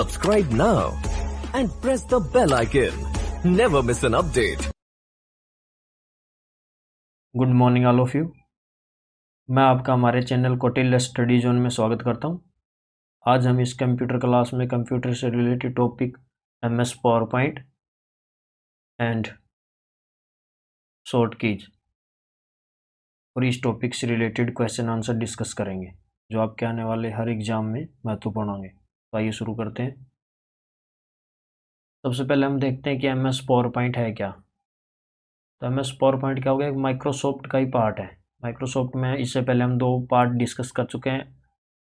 Subscribe now and press the bell icon. Never miss an update. Good morning all of you मैं आपका हमारे channel कोटिल study zone में स्वागत करता हूं। आज हम इस कंप्यूटर क्लास में कंप्यूटर से related topic M S PowerPoint and short keys और इस टॉपिक से रिलेटेड क्वेश्चन आंसर डिस्कस करेंगे जो आपके आने वाले हर एग्ज़ाम में महत्वपूर्ण होंगे तो आइए शुरू करते हैं सबसे पहले हम देखते हैं कि एम एस पावर पॉइंट है क्या तो एम एस पावर पॉइंट क्या हो गया माइक्रोसॉफ्ट का ही पार्ट है माइक्रोसॉफ्ट में इससे पहले हम दो पार्ट डिस्कस कर चुके हैं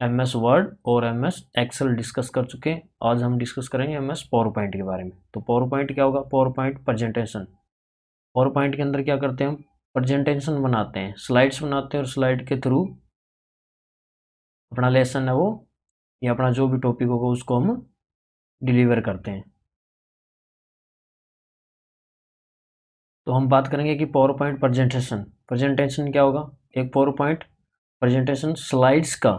एम एस वर्ड और एम एस एक्सेल डिस्कस कर चुके हैं आज हम डिस्कस करेंगे एम एस पावर पॉइंट के बारे में तो पावर पॉइंट क्या होगा PowerPoint presentation PowerPoint के अंदर क्या करते हैं हम प्रजेंटेशन बनाते हैं स्लाइड्स बनाते हैं और स्लाइड के थ्रू अपना लेसन है वो या अपना जो भी टॉपिक होगा उसको हम डिलीवर करते हैं तो हम बात करेंगे कि पावर पॉइंट प्रजेंटेशन प्रजेंटेशन क्या होगा एक पावर पॉइंट प्रजेंटेशन स्लाइड्स का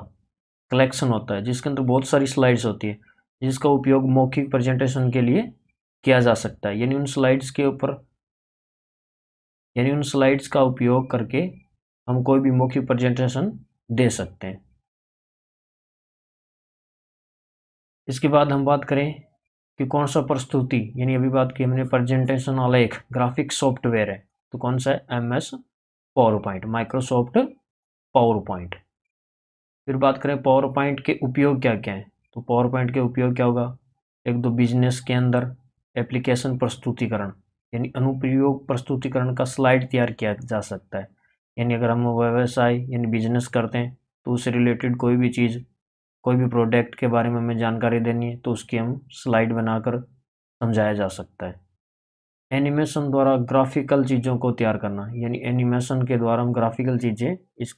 कलेक्शन होता है जिसके अंदर बहुत सारी स्लाइड्स होती है जिसका उपयोग मौखिक प्रजेंटेशन के लिए किया जा सकता है यानी उन स्लाइड्स के ऊपर यानी उन स्लाइड्स का उपयोग करके हम कोई भी मौखिक प्रजेंटेशन दे सकते हैं इसके बाद हम बात करें कि कौन सा प्रस्तुति यानी अभी बात की हमने प्रेजेंटेशन एक ग्राफिक सॉफ्टवेयर है तो कौन सा है M S PowerPoint Microsoft PowerPoint फिर बात करें पावर पॉइंट के उपयोग क्या क्या हैं तो पावर पॉइंट के उपयोग क्या होगा एक दो तो बिजनेस के अंदर एप्लीकेशन प्रस्तुतिकरण यानी अनुप्रयोग प्रस्तुतिकरण का स्लाइड तैयार किया जा सकता है यानी अगर हम व्यवसाय यानी बिजनेस करते हैं तो उससे रिलेटेड कोई भी चीज़ कोई भी प्रोडक्ट के बारे में हमें जानकारी देनी है तो उसकी हम स्लाइड बनाकर समझाया जा सकता है एनिमेशन द्वारा ग्राफिकल चीज़ों को तैयार करना यानी एनिमेशन के द्वारा हम ग्राफिकल चीज़ें इस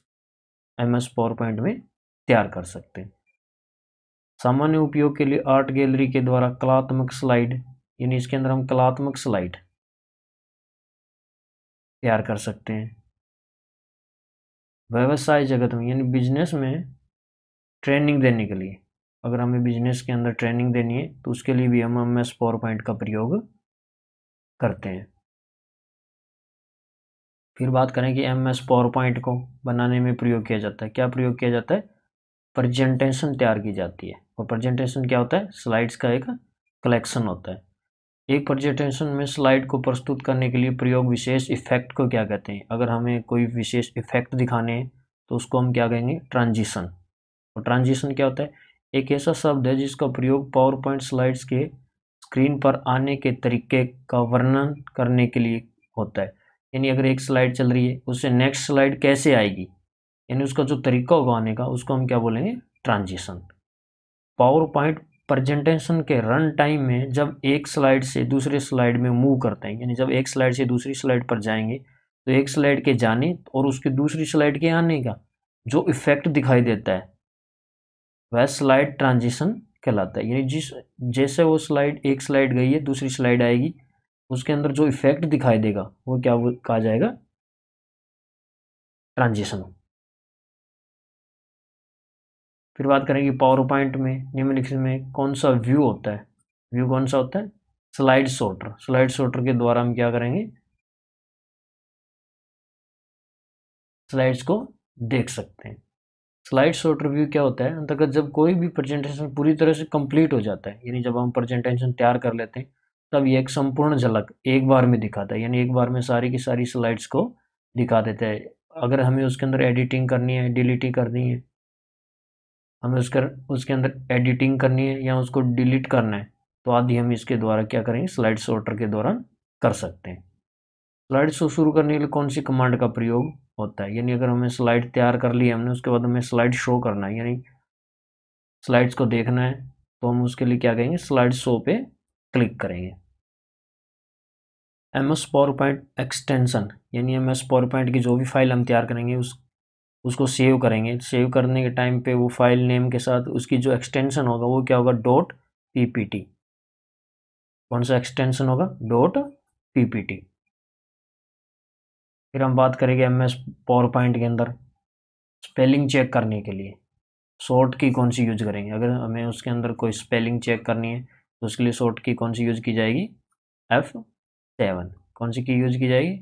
एम एस पावर पॉइंट में तैयार कर सकते हैं सामान्य उपयोग के लिए आर्ट गैलरी के द्वारा कलात्मक स्लाइड यानी इसके अंदर हम कलात्मक स्लाइड तैयार कर सकते हैं व्यवसाय जगत में यानी बिजनेस में ट्रेनिंग देने के लिए अगर हमें बिजनेस के अंदर ट्रेनिंग देनी है तो उसके लिए भी हम एम एस पावर पॉइंट का प्रयोग करते हैं फिर बात करें कि एम एस पावर पॉइंट को बनाने में प्रयोग किया जाता है क्या प्रयोग किया जाता है प्रजेंटेशन तैयार की जाती है और प्रजेंटेशन क्या होता है स्लाइड्स का एक कलेक्शन होता है एक प्रजेंटेशन में स्लाइड को प्रस्तुत करने के लिए प्रयोग विशेष इफेक्ट को क्या कहते हैं अगर हमें कोई विशेष इफेक्ट दिखाने हैं तो उसको हम क्या कहेंगे ट्रांजिशन और ट्रांजिशन क्या होता है एक ऐसा शब्द है जिसका प्रयोग पावर पॉइंट स्लाइड्स के स्क्रीन पर आने के तरीके का वर्णन करने के लिए होता है यानी अगर एक स्लाइड चल रही है उससे नेक्स्ट स्लाइड कैसे आएगी यानी उसका जो तरीका होगा आने का उसको हम क्या बोलेंगे ट्रांजिशन पावर पॉइंट प्रेजेंटेशन के रन टाइम में जब एक स्लाइड से दूसरे स्लाइड में मूव करते हैं यानी जब एक स्लाइड से दूसरी स्लाइड पर जाएंगे तो एक स्लाइड के जाने और उसके दूसरी स्लाइड के आने का जो इफेक्ट दिखाई देता है वह स्लाइड ट्रांजिशन कहलाता है यानी जिस जैसे वो स्लाइड एक स्लाइड गई है दूसरी स्लाइड आएगी उसके अंदर जो इफेक्ट दिखाई देगा वो क्या वो कहा जाएगा ट्रांजिशन फिर बात करेंगे पावर पॉइंट में निम्नलिखित में कौन सा व्यू होता है व्यू कौन सा होता है स्लाइड सोटर स्लाइड सोटर के द्वारा हम क्या करेंगे स्लाइड्स को देख सकते हैं स्लाइड शॉर्ट रिव्यू क्या होता है अंतर्गत जब कोई भी प्रेजेंटेशन पूरी तरह से कंप्लीट हो जाता है यानी जब हम प्रेजेंटेशन तैयार कर लेते हैं तब ये एक संपूर्ण झलक एक बार में दिखाता है यानी एक बार में सारी की सारी स्लाइड्स को दिखा देता है अगर हमें उसके अंदर एडिटिंग करनी है डिलीटिंग करनी है हमें उसके उसके अंदर एडिटिंग करनी है या उसको डिलीट करना है तो आदि हम इसके द्वारा क्या करेंगे स्लाइड शॉर्टर के द्वारा कर सकते हैं स्लाइड शो शुरू करने के लिए कौन सी कमांड का प्रयोग होता है यानी अगर हमें स्लाइड तैयार कर ली हमने उसके बाद हमें स्लाइड शो करना है यानी स्लाइड्स को देखना है तो हम उसके लिए क्या कहेंगे स्लाइड शो पे क्लिक करेंगे M S PowerPoint extension यानी एम एस पावर पॉइंट की जो भी फाइल हम तैयार करेंगे उस उसको सेव करेंगे सेव करने के टाइम पे वो फाइल नेम के साथ उसकी जो एक्सटेंशन होगा वो क्या होगा डॉट टी कौन सा एक्सटेंशन होगा डॉट टी फिर हम बात करेंगे एम एस पावर पॉइंट के अंदर स्पेलिंग चेक करने के लिए शॉर्ट की कौन सी यूज करेंगे अगर हमें उसके अंदर कोई स्पेलिंग चेक करनी है तो उसके लिए शॉर्ट की कौन सी यूज की जाएगी एफ़ सेवन कौन सी की यूज की जाएगी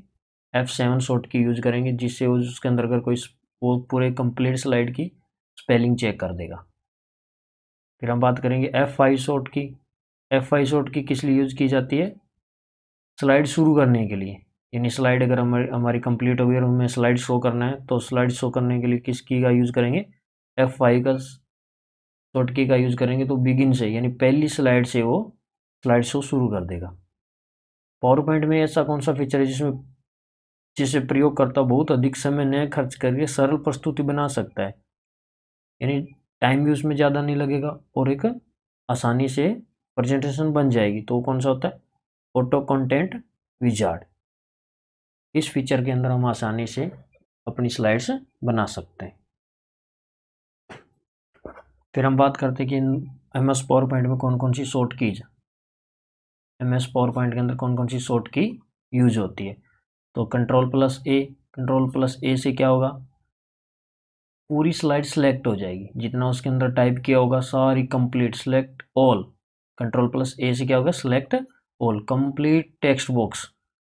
F seven short key use करेंगे जिससे उसके अंदर अगर कोई वो पूरे कंप्लीट स्लाइड की स्पेलिंग चेक कर देगा फिर हम बात करेंगे F five short key F five short key किस लिए यूज की जाती है स्लाइड शुरू करने के लिए यानी स्लाइड अगर हमारी हमारी कंप्लीट हो गई और हमें स्लाइड शो करना है तो स्लाइड शो करने के लिए किस की का यूज़ करेंगे एफ फाइव का शॉर्ट की का यूज़ करेंगे तो बिगिन से यानी पहली स्लाइड से वो स्लाइड शो शुरू कर देगा पावर पॉइंट में ऐसा कौन सा फीचर है जिसमें जिसे प्रयोगकर्ता बहुत अधिक समय न खर्च करके सरल प्रस्तुति बना सकता है यानी टाइम भी उसमें ज़्यादा नहीं लगेगा और एक आसानी से प्रेजेंटेशन बन जाएगी तो कौन सा होता है ऑटो कंटेंट विजार्ड इस फीचर के अंदर हम आसानी से अपनी स्लाइड्स बना सकते हैं फिर हम बात करते हैं कि एम एस पावर पॉइंट में कौन कौन सी short keys M S PowerPoint के अंदर कौन कौन सी शॉर्ट की यूज होती है तो control plus A control plus A से क्या होगा पूरी स्लाइड सेलेक्ट हो जाएगी जितना उसके अंदर टाइप किया होगा सारी complete select all control plus A से क्या होगा select all complete text box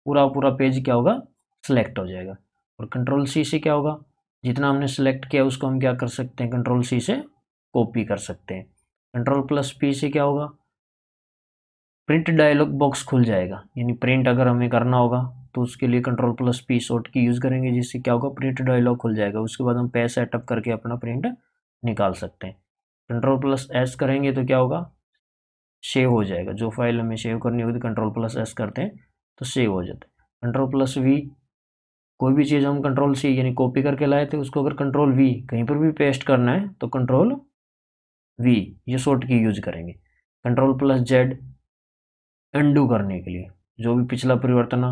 पूरा पूरा पेज क्या होगा सिलेक्ट हो जाएगा और कंट्रोल सी से क्या होगा जितना हमने सेलेक्ट किया उसको हम क्या कर सकते हैं कंट्रोल सी से कॉपी कर सकते हैं कंट्रोल प्लस पी से क्या होगा प्रिंट डायलॉग बॉक्स खुल जाएगा यानी प्रिंट अगर हमें करना होगा तो उसके लिए control plus P short key use करेंगे जिससे क्या होगा प्रिंट डायलॉग खुल जाएगा उसके बाद हम पे सेटअप करके अपना प्रिंट निकाल सकते हैं कंट्रोल प्लस एस करेंगे तो क्या होगा सेव हो जाएगा जो फाइल हमें सेव करनी होगी तो कंट्रोल प्लस एस करते हैं तो सेव हो जाता है कंट्रोल प्लस वी कोई भी चीज़ हम कंट्रोल सी यानी कॉपी करके लाए थे उसको अगर कंट्रोल वी कहीं पर भी पेस्ट करना है तो कंट्रोल वी ये शॉर्ट की यूज करेंगे कंट्रोल प्लस जेड अंडू करने के लिए जो भी पिछला परिवर्तन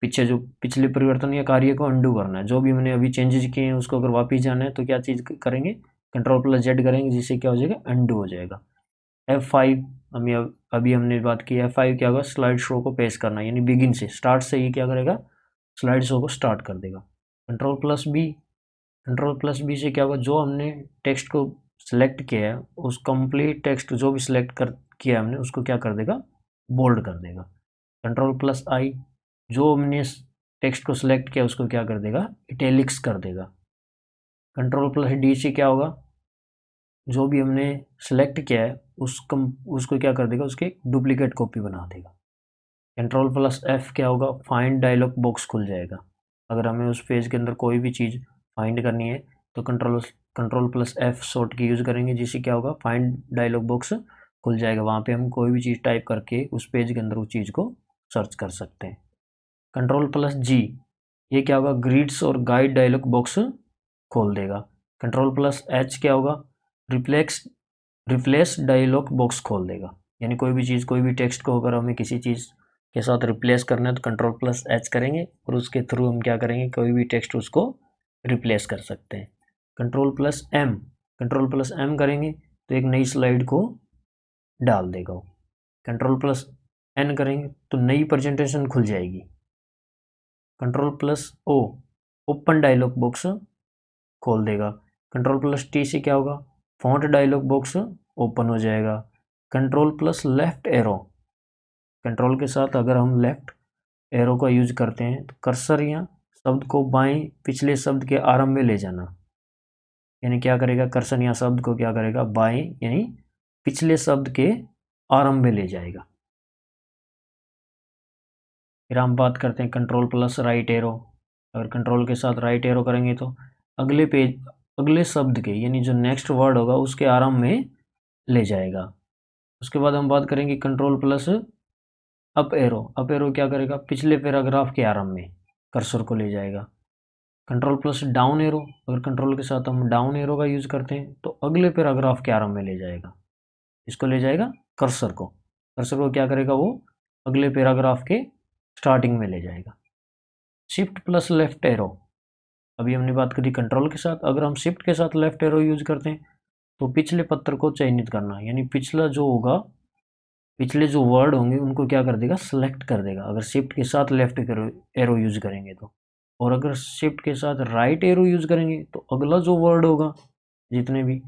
पीछे जो पिछले परिवर्तन या कार्य को अंडू करना है जो भी हमने अभी चेंजेस किए हैं उसको अगर वापिस जाना है तो क्या चीज़ करेंगे कंट्रोल प्लस जेड करेंगे जिससे क्या हो जाएगा अंडू हो जाएगा एफ फाइव हमें अब अभी हमने बात की एफ फाइव क्या होगा स्लाइड शो को पेश करना यानी बिगिन से स्टार्ट से ये क्या करेगा स्लाइड शो को स्टार्ट कर देगा control plus B control plus B से क्या होगा जो हमने टेक्स्ट को सिलेक्ट किया है उस कंप्लीट टेक्स्ट जो भी सिलेक्ट कर किया है हमने उसको क्या कर देगा बोल्ड कर देगा कंट्रोल प्लस आई जो हमने टेक्स्ट को सिलेक्ट किया उसको क्या कर देगा इटेलिक्स कर देगा कंट्रोल प्लस डी से क्या होगा जो भी हमने सेलेक्ट किया है उस कम उसको क्या कर देगा उसकी डुप्लीकेट कॉपी बना देगा कंट्रोल प्लस एफ़ क्या होगा फाइंड डायलॉग बॉक्स खुल जाएगा अगर हमें उस पेज के अंदर कोई भी चीज़ फाइंड करनी है तो control control plus F short key use करेंगे जिससे क्या होगा फाइंड डायलॉग बॉक्स खुल जाएगा वहाँ पे हम कोई भी चीज़ टाइप करके उस पेज के अंदर उस चीज़ को सर्च कर सकते हैं कंट्रोल प्लस जी ये क्या होगा ग्रीड्स और गाइड डायलॉग बॉक्स खोल देगा कंट्रोल प्लस एच क्या होगा रिप्लेक्स रिप्लेस डायलॉग बॉक्स खोल देगा यानी कोई भी चीज़ कोई भी टेक्स्ट को अगर हमें किसी चीज़ के साथ रिप्लेस करना है तो कंट्रोल प्लस एच करेंगे और उसके थ्रू हम क्या करेंगे कोई भी टेक्स्ट उसको रिप्लेस कर सकते हैं control plus M control plus M करेंगे तो एक नई स्लाइड को डाल देगा वो कंट्रोल प्लस एन करेंगे तो नई प्रेजेंटेशन खुल जाएगी control plus O open dialog box खोल देगा कंट्रोल प्लस टी से क्या होगा फॉन्ट डायलॉग बॉक्स ओपन हो जाएगा control plus left arrow control के साथ अगर हम लेफ़्ट एरो का यूज करते हैं तो कर्सर या शब्द को बाएं पिछले शब्द के आरंभ में ले जाना यानी क्या करेगा कर्सर या शब्द को क्या करेगा बाएं यानी पिछले शब्द के आरंभ में ले जाएगा फिर हम बात करते हैं कंट्रोल प्लस राइट एरो अगर कंट्रोल के साथ राइट एरो करेंगे तो अगले पेज अगले शब्द के यानी जो नेक्स्ट वर्ड होगा उसके आराम में ले जाएगा उसके बाद हम बात करेंगे control plus up arrow up arrow क्या करेगा पिछले पैराग्राफ के आरंभ में कर्सर को ले जाएगा कंट्रोल प्लस डाउन एरो अगर कंट्रोल के साथ हम डाउन एरो का यूज़ करते हैं तो अगले पैराग्राफ के आरंभ में ले जाएगा इसको ले जाएगा कर्सर को कर्सर को क्या करेगा वो अगले पैराग्राफ के स्टार्टिंग में ले जाएगा शिफ्ट प्लस लेफ्ट एरो अभी हमने बात करी कंट्रोल के साथ अगर हम शिफ्ट के साथ लेफ्ट एरो यूज करते हैं तो पिछले पत्र को चयनित करना यानी पिछला जो होगा पिछले जो वर्ड होंगे उनको क्या कर देगा सेलेक्ट कर देगा अगर शिफ्ट के साथ लेफ्ट एरो यूज करेंगे तो और अगर शिफ्ट के साथ राइट एरो यूज करेंगे तो अगला जो वर्ड होगा जितने भी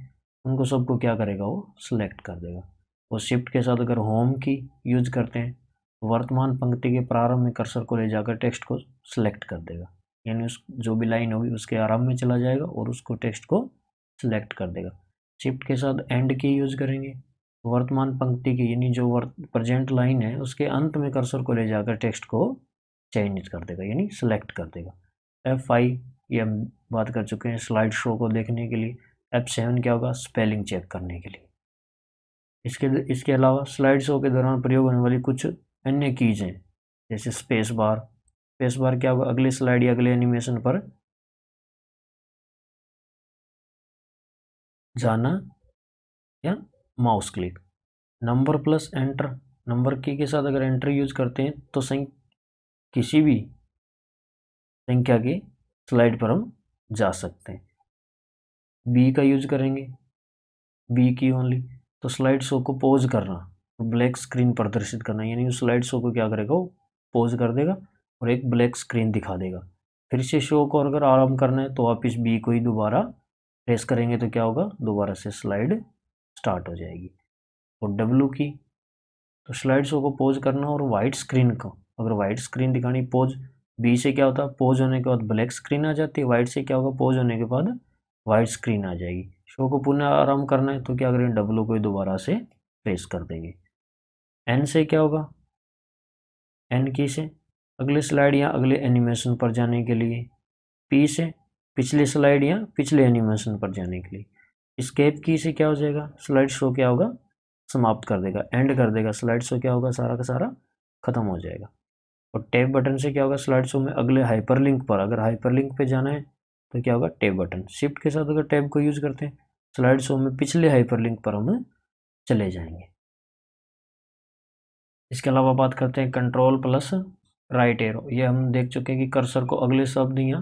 उनको सबको क्या करेगा वो सिलेक्ट कर देगा और शिफ्ट के साथ अगर होम की यूज करते हैं वर्तमान पंक्ति के प्रारंभ में कर्सर को ले जाकर टेक्स्ट को सिलेक्ट कर देगा यानी उस जो भी लाइन होगी उसके आराम में चला जाएगा और उसको टेक्स्ट को सिलेक्ट कर देगा शिफ्ट के साथ एंड की यूज़ करेंगे वर्तमान पंक्ति की यानी जो वर्त प्रजेंट लाइन है उसके अंत में कर्सर को ले जाकर टेक्स्ट को चेंज कर देगा यानी सिलेक्ट कर देगा एफ फाइव ये हम बात कर चुके हैं स्लाइड शो को देखने के लिए एफ सेवन क्या होगा स्पेलिंग चेक करने के लिए इसके इसके अलावा स्लाइड शो के दौरान प्रयोग होने वाली कुछ अन्य कीज़ हैं जैसे स्पेस बार स्पेस बार क्या होगा अगले स्लाइड या अगले एनिमेशन पर जाना या mouse click number plus enter number key के साथ अगर एंटर यूज करते हैं तो संख्या किसी भी संख्या के स्लाइड पर हम जा सकते हैं बी का यूज करेंगे बी की ओनली तो स्लाइड शो को पोज करना ब्लैक स्क्रीन प्रदर्शित करना यानी उस स्लाइड शो को क्या करेगा वो पोज कर देगा और एक ब्लैक स्क्रीन दिखा देगा फिर से शो को अगर आराम करना है तो आप इस बी को ही दोबारा प्रेस करेंगे तो क्या होगा दोबारा से स्लाइड स्टार्ट हो जाएगी और डब्लू की तो स्लाइड शो को पोज करना और वाइट स्क्रीन को अगर वाइट स्क्रीन दिखानी पोज बी से क्या होता है पोज होने के बाद ब्लैक स्क्रीन आ जाती है वाइट से क्या होगा पोज होने के बाद वाइट स्क्रीन आ जाएगी शो को पुनः आराम करना है तो क्या करेंगे डब्लू को दोबारा से प्रेस कर देंगे एन से क्या होगा एन की से अगले स्लाइड या अगले एनिमेशन पर जाने के लिए पी से पिछले स्लाइड या पिछले एनिमेशन पर जाने के लिए स्केप की से क्या हो जाएगा स्लाइड शो क्या होगा समाप्त कर देगा एंड कर देगा स्लाइड शो क्या होगा सारा का सारा ख़त्म हो जाएगा और टैब बटन से क्या होगा स्लाइड शो में अगले हाइपरलिंक पर अगर हाइपरलिंक पे जाना है तो क्या होगा टैब बटन शिफ्ट के साथ अगर टैब को यूज़ करते हैं स्लाइड शो में पिछले हाइपरलिंक पर हम चले जाएंगे इसके अलावा बात करते हैं कंट्रोल प्लस राइट एरो ये हम देख चुके हैं कि कर्सर को अगले शब्द या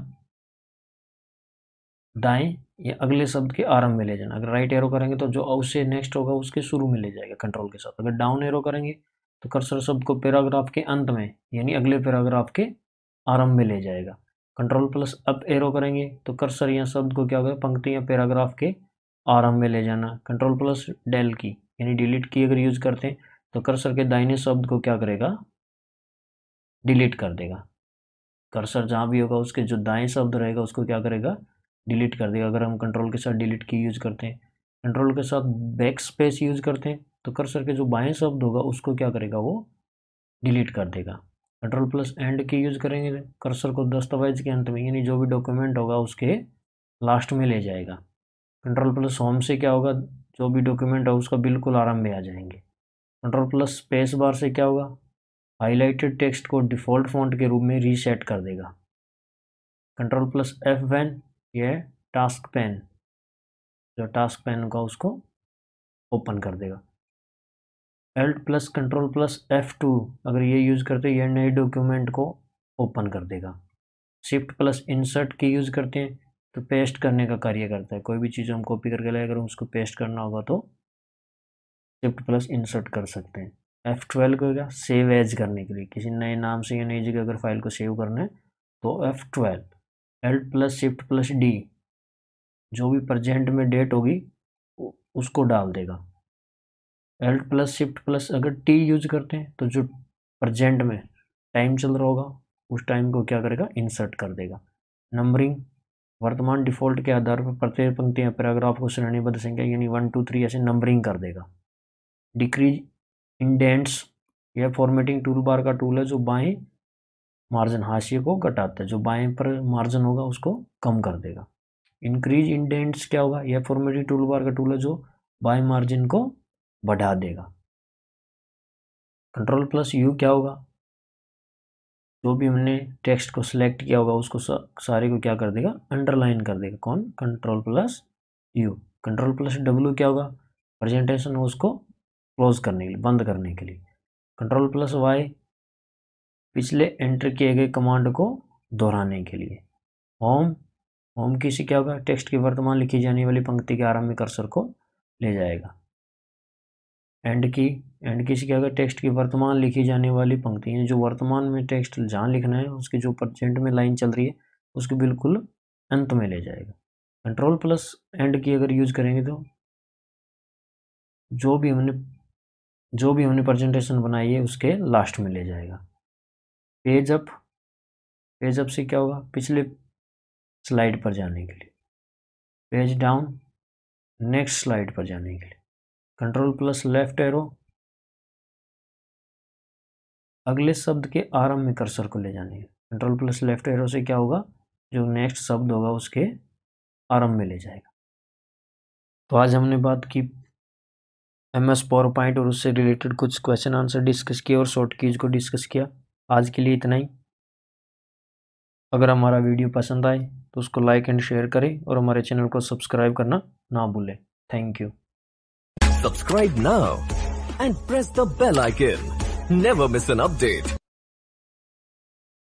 दाएं या अगले शब्द के आरंभ में ले जाना अगर राइट एरो करेंगे तो जो उससे नेक्स्ट होगा उसके शुरू में ले जाएगा कंट्रोल के साथ अगर डाउन एरो करेंगे तो कर्सर शब्द को पैराग्राफ के अंत में यानी अगले पैराग्राफ के आरंभ में ले जाएगा कंट्रोल प्लस अप एरो करेंगे तो कर्सर या शब्द को क्या होगा पंक्ति या पैराग्राफ के आरंभ में ले जाना कंट्रोल प्लस डेल की यानी डिलीट की अगर यूज़ करते हैं तो कर्सर के दाहिने शब्द को क्या करेगा डिलीट कर देगा कर्सर जहाँ भी होगा उसके जो दाएं शब्द रहेगा उसको क्या करेगा डिलीट कर देगा अगर हम कंट्रोल के साथ डिलीट की यूज़ करते हैं कंट्रोल के साथ बैक स्पेस यूज़ करते हैं तो कर्सर के जो बाएं शब्द होगा उसको क्या करेगा वो डिलीट कर देगा control plus end key use करेंगे कर्सर को दस्तावेज के अंत में यानी जो भी डॉक्यूमेंट होगा उसके लास्ट में ले जाएगा कंट्रोल प्लस होम से क्या होगा जो भी डॉक्यूमेंट होगा उसका बिल्कुल आराम में आ जाएंगे कंट्रोल प्लस स्पेस बार से क्या होगा हाईलाइटेड टेक्स्ट को डिफ़ॉल्ट फॉन्ट के रूप में रीसेट कर देगा कंट्रोल प्लस एफ वैन यह टास्क पेन जो टास्क पेन होगा उसको ओपन कर देगा alt plus control plus F two अगर ये यूज़ करते हैं यह नए डॉक्यूमेंट को ओपन कर देगा shift plus insert key use करते हैं तो पेस्ट करने का कार्य करता है कोई भी चीज़ हम कॉपी करके लाए अगर उसको पेस्ट करना होगा तो शिफ्ट प्लस इंसर्ट कर सकते हैं एफ ट्वेल्व करेगा सेव एज करने के लिए किसी नए नाम से या नई जगह अगर फाइल को सेव करना है तो F twelve L plus shift plus D जो भी प्रजेंट में डेट होगी उसको डाल देगा एल प्लस शिफ्ट प्लस अगर टी यूज करते हैं तो जो प्रजेंट में टाइम चल रहा होगा उस टाइम को क्या करेगा इंसर्ट कर देगा नंबरिंग वर्तमान डिफॉल्ट के आधार पर प्रत्येक पंक्तियाँ पैराग्राफ को श्रेणीबद्ध संख्या यानी वन टू थ्री ऐसे नंबरिंग कर देगा डिक्रीज इंडेंट्स यह फॉर्मेटिंग टूल बार का टूल है जो बाएं मार्जिन हाशिए को घटाता है जो बाएं पर मार्जिन होगा उसको कम कर देगा इंक्रीज इंडेंट्स क्या होगा यह फॉर्मेटिंग टूल बार का टूल है जो बाएं मार्जिन को बढ़ा देगा कंट्रोल प्लस यू क्या होगा जो भी हमने टेक्स्ट को सिलेक्ट किया होगा उसको सारे को क्या कर देगा अंडरलाइन कर देगा कौन control plus U control plus W क्या होगा प्रेजेंटेशन उसको क्लोज़ करने के लिए बंद करने के लिए कंट्रोल प्लस वाई पिछले एंटर किए गए कमांड को दोहराने के लिए होम होम की से क्या होगा टेक्स्ट की वर्तमान लिखी जाने वाली पंक्ति के आरंभ में कर्सर को ले जाएगा एंड की एंड की से क्या होगा टेक्स्ट की वर्तमान लिखी जाने वाली पंक्ति है जो वर्तमान में टेक्स्ट जहाँ लिखना है उसके जो प्रजेंट में लाइन चल रही है उसके बिल्कुल अंत में ले जाएगा कंट्रोल प्लस एंड की अगर यूज करेंगे तो जो भी हमने जो भी हमने प्रेजेंटेशन बनाई है उसके लास्ट में ले जाएगा पेज अप पेज अप से क्या होगा पिछले स्लाइड पर जाने के लिए पेज डाउन नेक्स्ट स्लाइड पर जाने के लिए कंट्रोल प्लस लेफ्ट एरो अगले शब्द के आरंभ में कर्सर को ले जाने के कंट्रोल प्लस लेफ्ट एरो से क्या होगा जो नेक्स्ट शब्द होगा उसके आरंभ में ले जाएगा तो आज हमने बात की एम एस पावर पॉइंट और उससे रिलेटेड कुछ क्वेश्चन आंसर डिस्कस किया और शॉर्ट कीज को डिस्कस किया आज के लिए इतना ही अगर हमारा वीडियो पसंद आए तो उसको लाइक एंड शेयर करें और हमारे चैनल को सब्सक्राइब करना ना भूलें thank you subscribe now and press the bell icon never miss an update